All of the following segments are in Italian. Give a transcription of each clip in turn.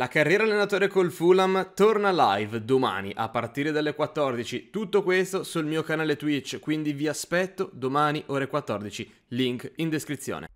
La carriera allenatore col Fulham torna live domani a partire dalle 14. Tutto questo sul mio canale Twitch, quindi vi aspetto domani ore 14. Link in descrizione.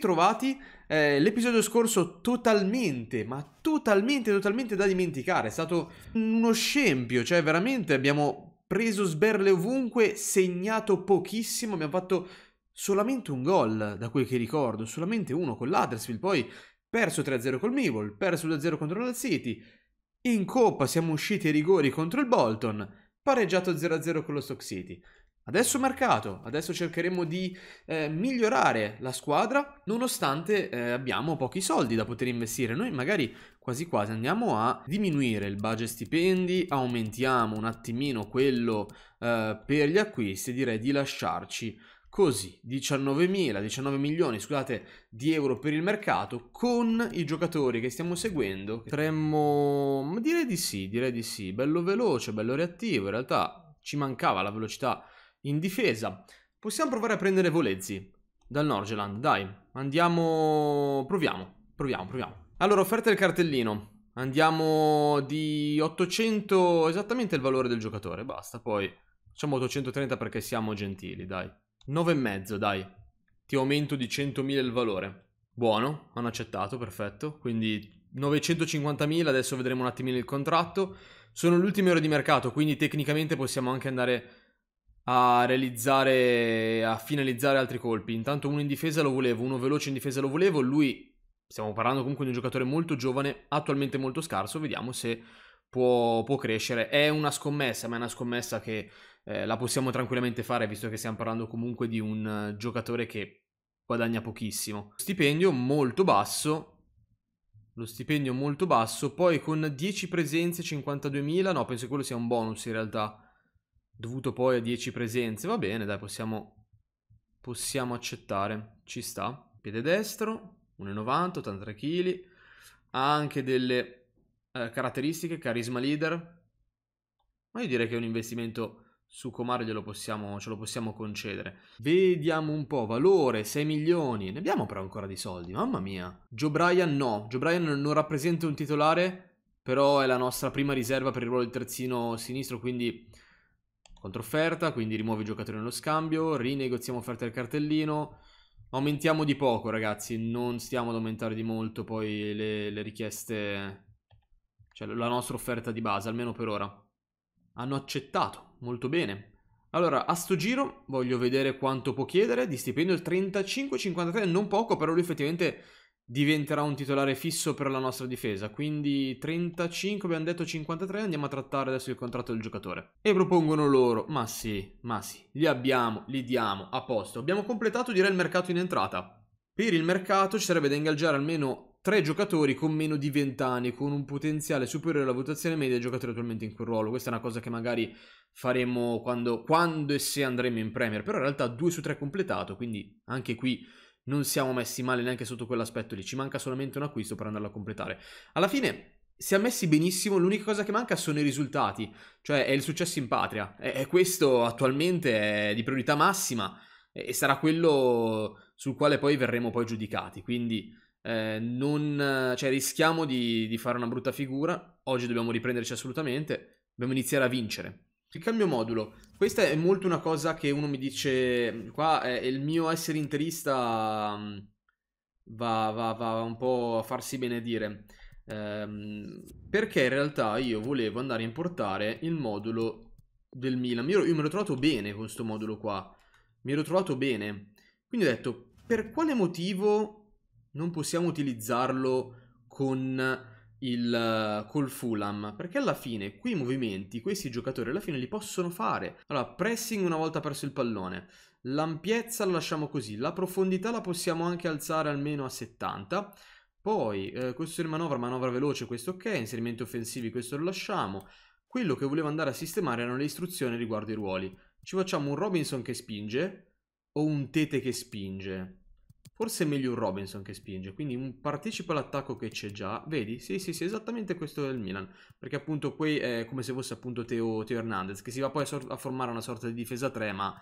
ritrovati eh, l'episodio scorso totalmente, ma totalmente, totalmente da dimenticare. È stato uno scempio, cioè veramente abbiamo preso sberle ovunque, segnato pochissimo, abbiamo fatto solamente un gol da quel che ricordo, solamente uno con l'Huddersfield, poi perso 3-0 col Mivol, perso 2-0 contro la City, in Coppa siamo usciti ai rigori contro il Bolton, pareggiato 0-0 con lo Stock City. Adesso mercato, adesso cercheremo di eh, migliorare la squadra nonostante eh, abbiamo pochi soldi da poter investire. Noi magari quasi quasi andiamo a diminuire il budget stipendi, aumentiamo un attimino quello eh, per gli acquisti, direi di lasciarci così 19.000, 19 milioni scusate, di euro per il mercato con i giocatori che stiamo seguendo. Potremmo... direi di sì, direi di sì, bello veloce, bello reattivo, in realtà ci mancava la velocità in difesa. Possiamo provare a prendere Volezzi dal Norgeland, dai. Andiamo... proviamo, proviamo, proviamo. Allora, offerta del cartellino. Andiamo di 800, esattamente il valore del giocatore, basta. Poi facciamo 830 perché siamo gentili, dai. 9,5, dai. Ti aumento di 100.000 il valore. Buono, hanno accettato, perfetto. Quindi 950.000, adesso vedremo un attimino il contratto. Sono le ultime ore di mercato, quindi tecnicamente possiamo anche andare a realizzare, a finalizzare altri colpi. Intanto uno in difesa lo volevo, uno veloce in difesa lo volevo. Lui, stiamo parlando comunque di un giocatore molto giovane, attualmente molto scarso. Vediamo se può, può crescere. È una scommessa, ma è una scommessa che eh, la possiamo tranquillamente fare, visto che stiamo parlando comunque di un eh, giocatore che guadagna pochissimo. Stipendio molto basso. Lo stipendio molto basso, poi con 10 presenze 52.000, no, penso che quello sia un bonus in realtà dovuto poi a 10 presenze. Va bene, dai, possiamo, possiamo accettare. Ci sta. Piede destro, 1,90, 83 kg. Ha anche delle eh, caratteristiche, carisma leader. Ma io direi che è un investimento su Comar glielo possiamo, ce lo possiamo concedere. Vediamo un po', valore 6 milioni, ne abbiamo però ancora di soldi, mamma mia. Joe Bryan no, Joe Bryan non rappresenta un titolare, però è la nostra prima riserva per il ruolo di terzino sinistro, quindi Controfferta, quindi rimuovi i giocatori nello scambio, rinegoziamo offerta del cartellino, aumentiamo di poco ragazzi, non stiamo ad aumentare di molto poi le, le richieste, cioè la nostra offerta di base, almeno per ora. Hanno accettato, molto bene. Allora, a sto giro voglio vedere quanto può chiedere di stipendio il 35,53, non poco, però lui effettivamente diventerà un titolare fisso per la nostra difesa. Quindi 35, abbiamo detto 53, andiamo a trattare adesso il contratto del giocatore. E propongono loro, ma sì, ma sì, li abbiamo, li diamo, a posto. Abbiamo completato direi il mercato in entrata. Per il mercato ci sarebbe da ingaggiare almeno tre giocatori con meno di 20 anni, con un potenziale superiore alla votazione media dei giocatori attualmente in quel ruolo. Questa è una cosa che magari faremo quando, quando e se andremo in Premier, però in realtà 2 su 3 completato, quindi anche qui non siamo messi male neanche sotto quell'aspetto lì, ci manca solamente un acquisto per andarlo a completare. Alla fine si è messi benissimo, l'unica cosa che manca sono i risultati, cioè è il successo in patria, e, questo attualmente è di priorità massima e, sarà quello sul quale poi verremo poi giudicati, quindi eh, non, cioè, rischiamo di, di fare una brutta figura, oggi dobbiamo riprenderci assolutamente, dobbiamo iniziare a vincere, il cambio modulo. Questa è molto una cosa che uno mi dice, qua è eh, il mio essere interista mm, va, va, va un po' a farsi benedire. Ehm, perché in realtà io volevo andare a importare il modulo del Milan. Io, io me l'ho trovato bene con questo modulo qua. Mi ero trovato bene. Quindi ho detto, per quale motivo non possiamo utilizzarlo con il, uh, col Fulham, perché alla fine quei movimenti, questi giocatori alla fine li possono fare. Allora, pressing una volta perso il pallone, l'ampiezza la lasciamo così, la profondità la possiamo anche alzare almeno a 70. Poi, eh, questo è manovra, manovra veloce, questo ok, inserimenti offensivi, questo lo lasciamo. Quello che volevo andare a sistemare erano le istruzioni riguardo i ruoli. Ci facciamo un Robinson che spinge o un Tete che spinge? Forse è meglio un Robinson che spinge, quindi un partecipa all'attacco che c'è già. Vedi? Sì, sì, sì, esattamente questo del Milan. Perché appunto qui è come se fosse appunto Teo, Teo Hernandez, che si va poi a, a formare una sorta di difesa 3, ma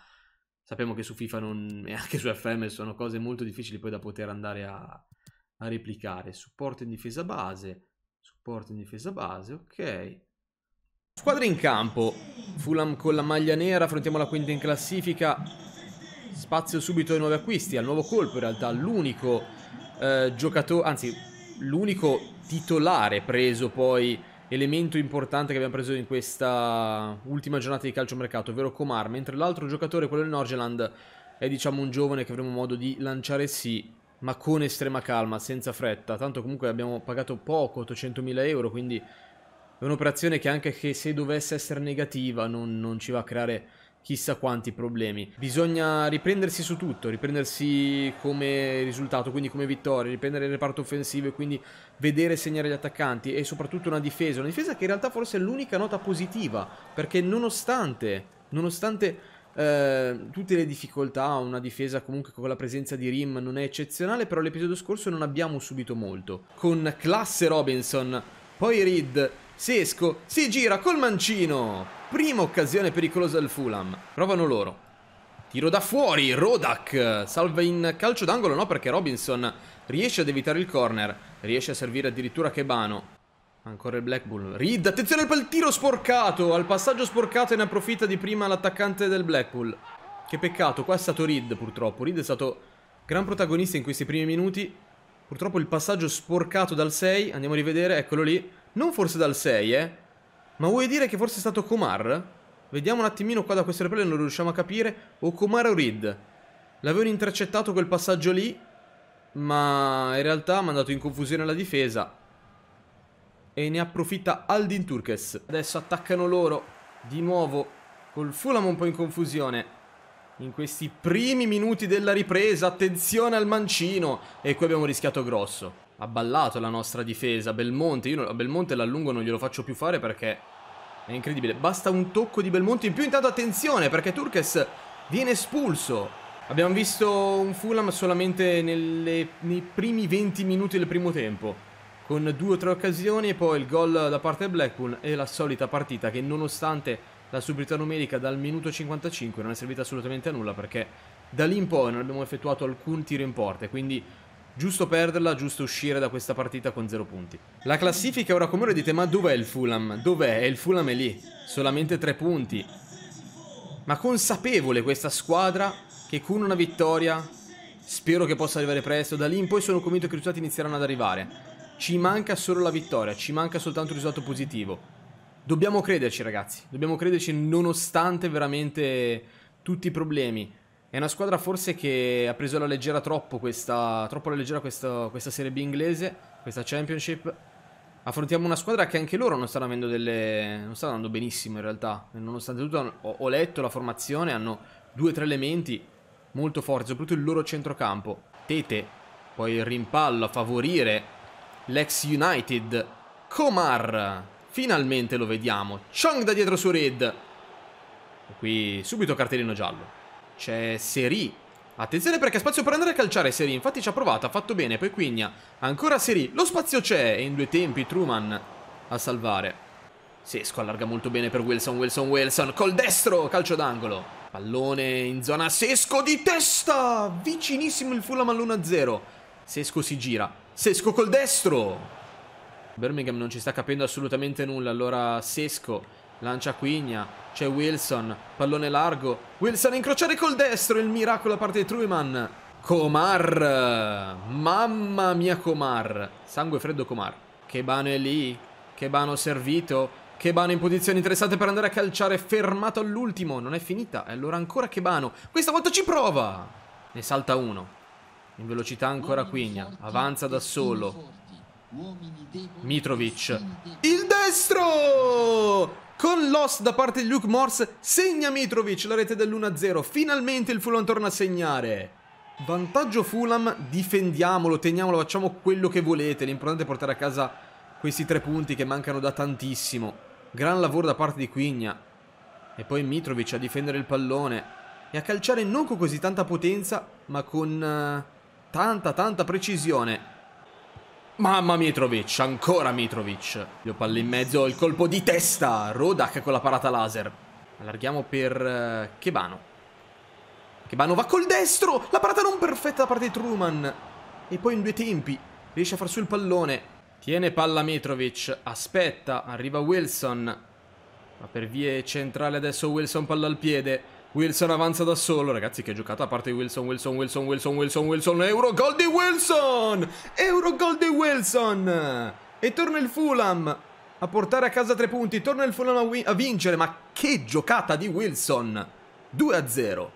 sappiamo che su FIFA non, e anche su FM sono cose molto difficili poi da poter andare a, a replicare. Supporto in difesa base, supporto in difesa base, ok. Squadra in campo, Fulham con la maglia nera, affrontiamo la quinta in classifica. Spazio subito ai nuovi acquisti, al nuovo colpo in realtà, l'unico eh, giocatore, anzi l'unico titolare preso poi, elemento importante che abbiamo preso in questa ultima giornata di calcio mercato, ovvero Comar, mentre l'altro giocatore, quello del Norgeland, è diciamo un giovane che avremo modo di lanciare sì, ma con estrema calma, senza fretta, tanto comunque abbiamo pagato poco, 800.000 euro, quindi è un'operazione che anche che se dovesse essere negativa non, non ci va a creare chissà quanti problemi. Bisogna riprendersi su tutto, riprendersi come risultato, quindi come vittoria, riprendere il reparto offensivo e quindi vedere segnare gli attaccanti e soprattutto una difesa, una difesa che in realtà forse è l'unica nota positiva, perché nonostante, nonostante eh, tutte le difficoltà, una difesa comunque con la presenza di Rim non è eccezionale, però l'episodio scorso non abbiamo subito molto. Con classe Robinson, poi Reed, Sesco, si gira col mancino, prima occasione pericolosa del Fulham. Provano loro. Tiro da fuori, Rodak salva in calcio d'angolo, no perché Robinson riesce ad evitare il corner, riesce a servire addirittura Chebano. Ancora il Blackpool, Reed, attenzione al tiro sporcato, al passaggio sporcato e ne approfitta di prima l'attaccante del Blackpool. Che peccato, qua è stato Reed purtroppo, Reed è stato gran protagonista in questi primi minuti. Purtroppo il passaggio sporcato dal 6, andiamo a rivedere, eccolo lì, non forse dal 6 eh, ma vuoi dire che forse è stato Kumar? Vediamo un attimino qua da queste replay, non riusciamo a capire. O Kumar o Reed. L'avevano intercettato quel passaggio lì, ma in realtà ha mandato in confusione la difesa. E ne approfitta Aldin Turkes. Adesso attaccano loro, di nuovo, col Fulham un po' in confusione. In questi primi minuti della ripresa, attenzione al mancino. E qui abbiamo rischiato grosso ha ballato la nostra difesa. Belmonte, io a Belmonte l'allungo non glielo faccio più fare perché è incredibile. Basta un tocco di Belmonte in più. Intanto attenzione perché Turkes viene espulso. Abbiamo visto un Fulham solamente nelle, nei primi 20 minuti del primo tempo. Con due o tre occasioni e poi il gol da parte del Blackpool e la solita partita che nonostante la superiorità numerica dal minuto 55 non è servita assolutamente a nulla perché da lì in poi non abbiamo effettuato alcun tiro in porta Quindi Giusto perderla, giusto uscire da questa partita con zero punti. La classifica ora come ora dite ma dov'è il Fulham? Dov'è? E il Fulham è lì, solamente tre punti. Ma consapevole questa squadra che con una vittoria, spero che possa arrivare presto, da lì in poi sono convinto che i risultati inizieranno ad arrivare. Ci manca solo la vittoria, ci manca soltanto un risultato positivo. Dobbiamo crederci ragazzi, dobbiamo crederci nonostante veramente tutti i problemi. È una squadra forse che ha preso la leggera troppo questa, troppo alla leggera questa, questa Serie B inglese, questa Championship. Affrontiamo una squadra che anche loro non stanno avendo delle... non stanno andando benissimo in realtà. Nonostante tutto ho, ho letto la formazione, hanno due o tre elementi molto forti, soprattutto il loro centrocampo. Tete, poi il rimpallo a favorire l'ex United. Comar, finalmente lo vediamo. Chong da dietro su Red. E qui subito cartellino giallo. C'è Seri. Attenzione perché spazio per andare a calciare Seri. Infatti ci ha provato, ha fatto bene. Poi Quigna. Ancora Seri. Lo spazio c'è. E in due tempi Truman a salvare. Sesco allarga molto bene per Wilson, Wilson, Wilson. Col destro, calcio d'angolo. Pallone in zona Sesco di testa. Vicinissimo il Fulham all'1-0. Sesco si gira. Sesco col destro. Birmingham non ci sta capendo assolutamente nulla. Allora Sesco Lancia Quigna. C'è Wilson. Pallone largo. Wilson a incrociare col destro. Il miracolo da parte di Truman. Comar. Mamma mia Comar. Sangue freddo Comar. Che bano è lì. Che bano servito. Chebano in posizione interessante per andare a calciare, fermato all'ultimo, non è finita, e allora ancora Chebano, questa volta ci prova! Ne salta uno, in velocità ancora Quigna, avanza da solo. Mitrovic, il destro! con l'os da parte di Luke Morse, segna Mitrovic la rete dell'1-0. Finalmente il Fulham torna a segnare. Vantaggio Fulham, difendiamolo, teniamolo, facciamo quello che volete. L'importante è portare a casa questi tre punti che mancano da tantissimo. Gran lavoro da parte di Quigna. E poi Mitrovic a difendere il pallone e a calciare non con così tanta potenza, ma con uh, tanta tanta precisione. Mamma Mitrovic, ancora Mitrovic. Io palle in mezzo, il colpo di testa. Rodak con la parata laser. Allarghiamo per Chebano. Eh, Chebano va col destro. La parata non perfetta da parte di Truman. E poi in due tempi riesce a far su il pallone. Tiene palla Mitrovic, aspetta, arriva Wilson. Ma per vie centrale adesso Wilson palla al piede. Wilson avanza da solo, ragazzi che giocata a parte Wilson, Wilson, Wilson, Wilson, Wilson, Wilson, Euro gol di Wilson! Euro gol di Wilson! E torna il Fulham a portare a casa tre punti, torna il Fulham a, win a vincere, ma che giocata di Wilson! 2-0,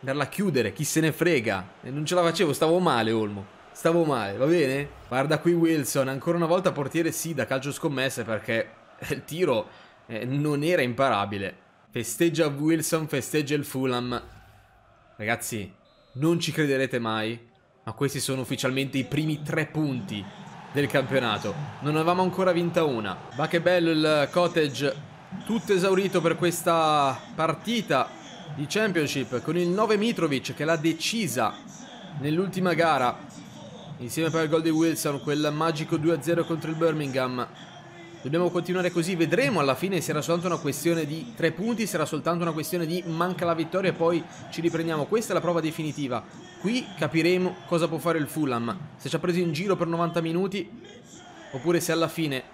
andarla a chiudere, chi se ne frega, e non ce la facevo, stavo male Olmo. Stavo male, va bene? Guarda qui Wilson, ancora una volta portiere sì da calcio scommesse perché il tiro eh, non era imparabile. Festeggia Wilson, festeggia il Fulham. Ragazzi, non ci crederete mai, ma questi sono ufficialmente i primi tre punti del campionato. Non avevamo ancora vinta una. Ma che bello il cottage tutto esaurito per questa partita di Championship con il 9 Mitrovic che l'ha decisa nell'ultima gara insieme per il gol di Wilson quel magico 2-0 contro il Birmingham Dobbiamo continuare così, vedremo alla fine se era soltanto una questione di tre punti, se era soltanto una questione di manca la vittoria e poi ci riprendiamo. Questa è la prova definitiva. Qui capiremo cosa può fare il Fulham, se ci ha preso in giro per 90 minuti oppure se alla fine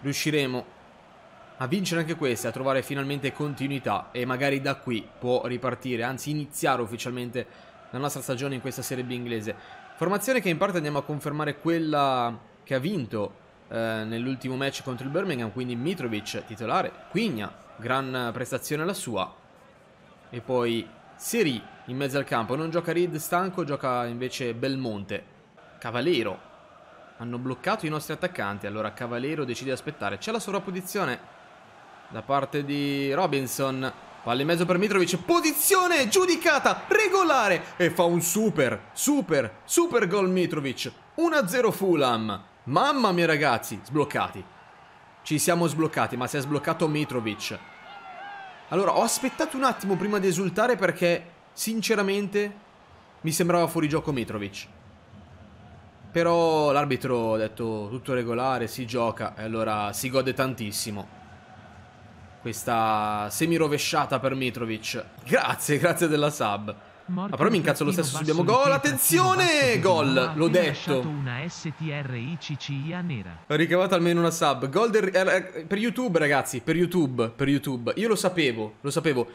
riusciremo a vincere anche questa, a trovare finalmente continuità e magari da qui può ripartire, anzi iniziare ufficialmente la nostra stagione in questa Serie B inglese. Formazione che in parte andiamo a confermare quella che ha vinto eh, nell'ultimo match contro il Birmingham, quindi Mitrovic titolare, Quigna, gran prestazione la sua. E poi Siri in mezzo al campo, non gioca Reed stanco, gioca invece Belmonte. Cavalero, hanno bloccato i nostri attaccanti, allora Cavalero decide di aspettare. C'è la sovrapposizione da parte di Robinson. Palla in mezzo per Mitrovic, posizione giudicata, regolare e fa un super, super, super gol Mitrovic. 1-0 Fulham. Mamma mia ragazzi, sbloccati. Ci siamo sbloccati, ma si è sbloccato Mitrovic. Allora, ho aspettato un attimo prima di esultare perché, sinceramente, mi sembrava fuori gioco Mitrovic. Però l'arbitro ha detto tutto regolare, si gioca e allora si gode tantissimo. Questa semi rovesciata per Mitrovic. Grazie, grazie della sub. Morgan ah, però mi incazzo lo stesso, subiamo gol, attenzione, gol, l'ho detto. Una nera. Ho ricavato almeno una sub. Gol del, eh, eh, per YouTube ragazzi, per YouTube, per YouTube. Io lo sapevo, lo sapevo.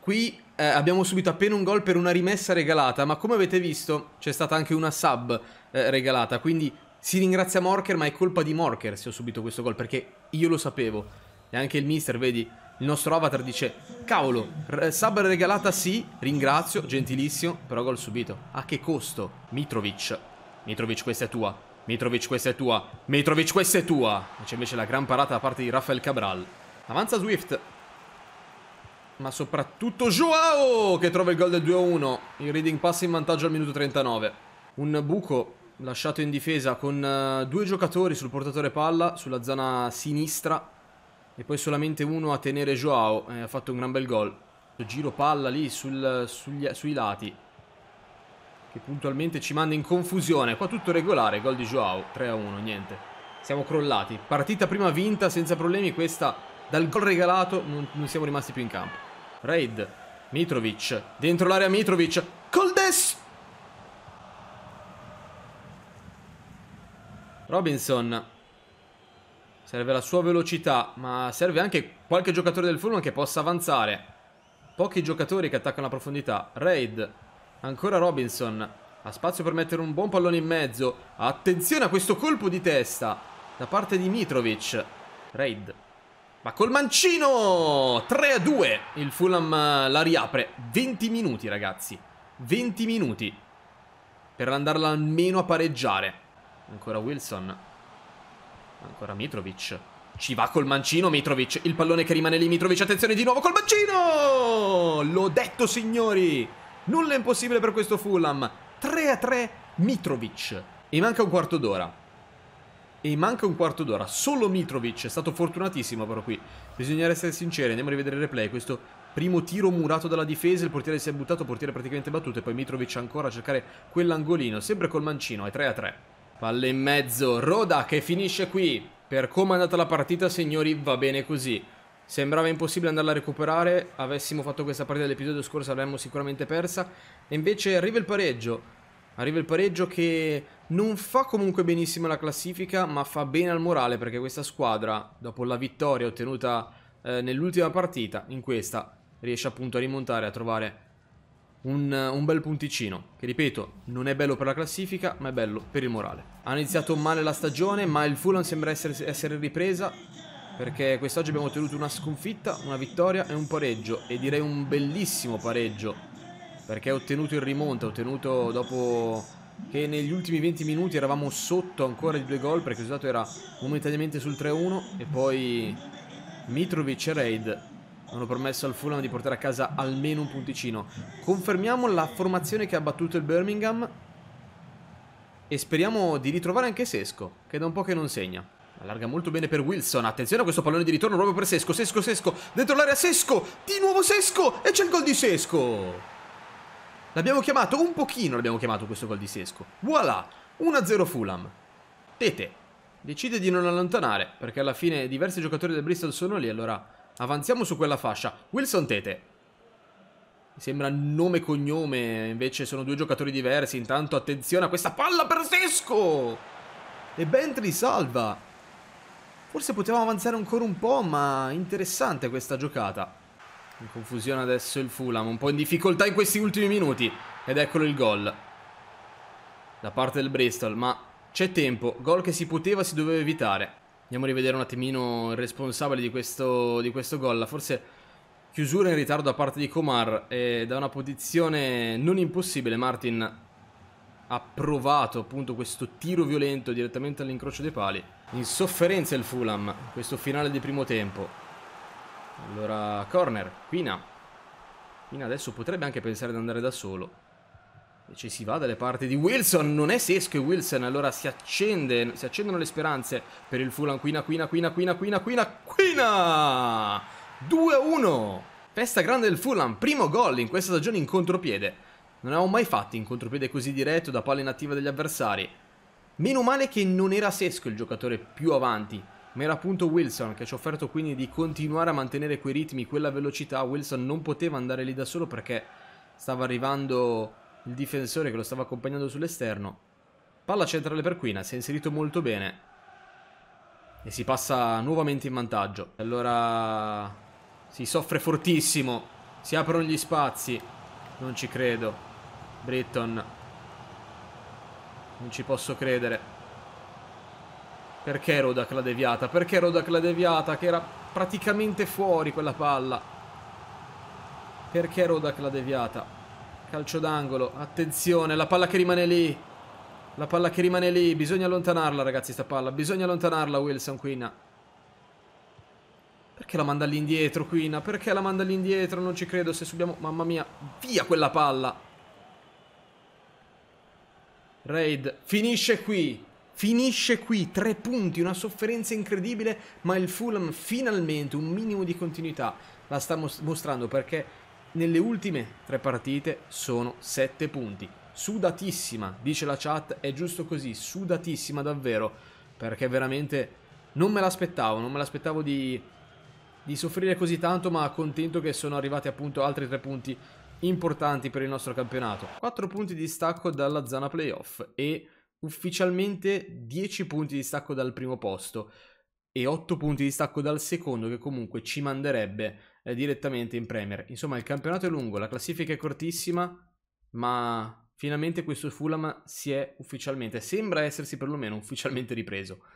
Qui eh, abbiamo subito appena un gol per una rimessa regalata, ma come avete visto c'è stata anche una sub eh, regalata, quindi si ringrazia Morker, ma è colpa di Morker se ho subito questo gol, perché io lo sapevo. E anche il mister, vedi, il nostro avatar dice: Cavolo, sub regalata sì, ringrazio, gentilissimo, però gol subito. A che costo? Mitrovic. Mitrovic, questa è tua. Mitrovic, questa è tua. Mitrovic, questa è tua. C'è invece la gran parata da parte di Rafael Cabral. Avanza Swift. Ma soprattutto Joao che trova il gol del 2-1. Il reading pass in vantaggio al minuto 39. Un buco lasciato in difesa con eh, due giocatori sul portatore palla sulla zona sinistra e poi solamente uno a tenere Joao. Eh, ha fatto un gran bel gol. Giro palla lì sul, sugli, sui lati. Che puntualmente ci manda in confusione. Qua tutto regolare. Gol di Joao. 3 a 1, niente. Siamo crollati. Partita prima vinta senza problemi. Questa dal gol regalato non, non siamo rimasti più in campo. Raid. Mitrovic. Dentro l'area Mitrovic. Coldes. Robinson Serve la sua velocità, ma serve anche qualche giocatore del Fulham che possa avanzare. Pochi giocatori che attaccano a profondità. Raid, ancora Robinson. Ha spazio per mettere un buon pallone in mezzo. Attenzione a questo colpo di testa da parte di Mitrovic. Raid. Ma col mancino! 3 a 2. Il Fulham eh, la riapre. 20 minuti, ragazzi. 20 minuti. Per andarla almeno a pareggiare. Ancora Wilson. Ancora Mitrovic. Ci va col mancino Mitrovic. Il pallone che rimane lì Mitrovic. Attenzione di nuovo col mancino! L'ho detto signori! Nulla è impossibile per questo Fulham. 3 a 3 Mitrovic. E manca un quarto d'ora. E manca un quarto d'ora. Solo Mitrovic è stato fortunatissimo però qui. Bisogna essere sinceri. Andiamo a rivedere il replay. Questo primo tiro murato dalla difesa. Il portiere si è buttato. Il portiere praticamente battuto. E poi Mitrovic ancora a cercare quell'angolino. Sempre col mancino. È 3 a 3. Palle in mezzo, Roda che finisce qui. Per come è andata la partita, signori, va bene così. Sembrava impossibile andarla a recuperare, avessimo fatto questa partita dell'episodio scorso avremmo sicuramente persa. E invece arriva il pareggio. Arriva il pareggio che non fa comunque benissimo la classifica, ma fa bene al morale perché questa squadra, dopo la vittoria ottenuta eh, nell'ultima partita, in questa riesce appunto a rimontare, a trovare un, un bel punticino, che ripeto non è bello per la classifica, ma è bello per il morale. Ha iniziato male la stagione, ma il Fulham sembra essere, essere ripresa perché quest'oggi abbiamo ottenuto una sconfitta, una vittoria e un pareggio e direi un bellissimo pareggio perché ha ottenuto il rimonto, ha ottenuto dopo che negli ultimi 20 minuti eravamo sotto ancora di due gol perché il risultato era momentaneamente sul 3-1 e poi Mitrovic e Raid hanno permesso al Fulham di portare a casa almeno un punticino. Confermiamo la formazione che ha battuto il Birmingham e speriamo di ritrovare anche Sesco, che da un po' che non segna. Allarga molto bene per Wilson, attenzione a questo pallone di ritorno proprio per Sesco, Sesco, Sesco, dentro l'area Sesco, di nuovo Sesco e c'è il gol di Sesco. L'abbiamo chiamato, un pochino l'abbiamo chiamato questo gol di Sesco. Voilà, 1-0 Fulham. Tete decide di non allontanare perché alla fine diversi giocatori del Bristol sono lì, allora avanziamo su quella fascia. Wilson Tete, sembra nome e cognome, invece sono due giocatori diversi. Intanto attenzione a questa palla per Sesco! E Bentley salva. Forse potevamo avanzare ancora un po', ma interessante questa giocata. In confusione adesso il Fulham, un po' in difficoltà in questi ultimi minuti. Ed eccolo il gol. Da parte del Bristol, ma c'è tempo. Gol che si poteva, si doveva evitare. Andiamo a rivedere un attimino il responsabile di questo, di questo gol. Forse Chiusura in ritardo da parte di Comar e eh, da una posizione non impossibile Martin ha provato appunto questo tiro violento direttamente all'incrocio dei pali. In sofferenza il Fulham, questo finale di primo tempo. Allora corner, Quina. Quina adesso potrebbe anche pensare di andare da solo. Invece si va dalle parti di Wilson, non è Sesco e Wilson, allora si, accende, si accendono le speranze per il Fulham. Quina, Quina, Quina, Quina, Quina, Quina, Quina! 2-1. Festa grande del Fulham, primo gol in questa stagione in contropiede. Non avevo mai fatto in contropiede così diretto da palla inattiva degli avversari. Meno male che non era Sesco il giocatore più avanti, ma era appunto Wilson che ci ha offerto quindi di continuare a mantenere quei ritmi, quella velocità. Wilson non poteva andare lì da solo perché stava arrivando il difensore che lo stava accompagnando sull'esterno. Palla centrale per Quina, si è inserito molto bene. E si passa nuovamente in vantaggio. Allora si soffre fortissimo. Si aprono gli spazi. Non ci credo. Britton. Non ci posso credere. Perché Rodak l'ha deviata? Perché Rodak l'ha deviata? Che era praticamente fuori quella palla. Perché Rodak l'ha deviata? Calcio d'angolo. Attenzione, la palla che rimane lì. La palla che rimane lì. Bisogna allontanarla, ragazzi, sta palla. Bisogna allontanarla, Wilson Quina. Perché la manda lì indietro, Quina? Perché la manda lì indietro? Non ci credo se subiamo... Mamma mia, via quella palla! Raid, finisce qui! Finisce qui, tre punti, una sofferenza incredibile, ma il Fulham finalmente un minimo di continuità la sta mostrando perché nelle ultime tre partite sono sette punti. Sudatissima, dice la chat, è giusto così, sudatissima davvero, perché veramente non me l'aspettavo, non me l'aspettavo di di soffrire così tanto, ma contento che sono arrivati appunto altri tre punti importanti per il nostro campionato. 4 punti di stacco dalla zona playoff e ufficialmente 10 punti di stacco dal primo posto e 8 punti di stacco dal secondo che comunque ci manderebbe eh, direttamente in Premier. Insomma il campionato è lungo, la classifica è cortissima, ma finalmente questo Fulham si è ufficialmente, sembra essersi perlomeno ufficialmente ripreso.